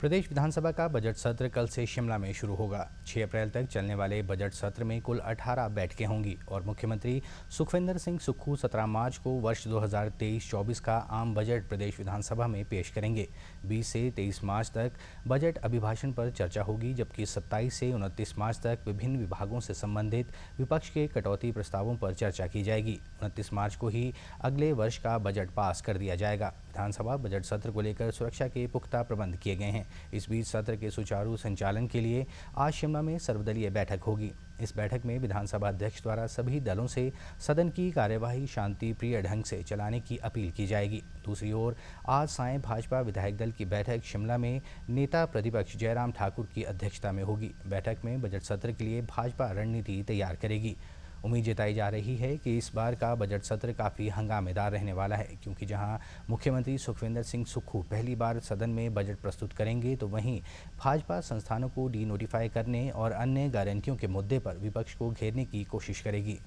प्रदेश विधानसभा का बजट सत्र कल से शिमला में शुरू होगा 6 अप्रैल तक चलने वाले बजट सत्र में कुल 18 बैठकें होंगी और मुख्यमंत्री सुखविंदर सिंह सुक्खू 17 मार्च को वर्ष 2023-24 का आम बजट प्रदेश विधानसभा में पेश करेंगे 20 से 23 मार्च तक बजट अभिभाषण पर चर्चा होगी जबकि 27 से 29 मार्च तक विभिन्न विभागों से संबंधित विपक्ष के कटौती प्रस्तावों पर चर्चा की जाएगी उनतीस मार्च को ही अगले वर्ष का बजट पास कर दिया जाएगा विधानसभा बजट सत्र को लेकर सुरक्षा के पुख्ता प्रबंध किए गए हैं इस बीच सत्र के सुचारू संचालन के लिए आज शिमला में सर्वदलीय बैठक होगी इस बैठक में विधानसभा अध्यक्ष द्वारा सभी दलों से सदन की कार्यवाही शांति प्रिय ढंग से चलाने की अपील की जाएगी दूसरी ओर आज साय भाजपा विधायक दल की बैठक शिमला में नेता प्रतिपक्ष जयराम ठाकुर की अध्यक्षता में होगी बैठक में बजट सत्र के लिए भाजपा रणनीति तैयार करेगी उम्मीद जताई जा रही है कि इस बार का बजट सत्र काफ़ी हंगामेदार रहने वाला है क्योंकि जहां मुख्यमंत्री सुखविंदर सिंह सुक्खू पहली बार सदन में बजट प्रस्तुत करेंगे तो वहीं भाजपा संस्थानों को डी नोटिफाई करने और अन्य गारंटियों के मुद्दे पर विपक्ष को घेरने की कोशिश करेगी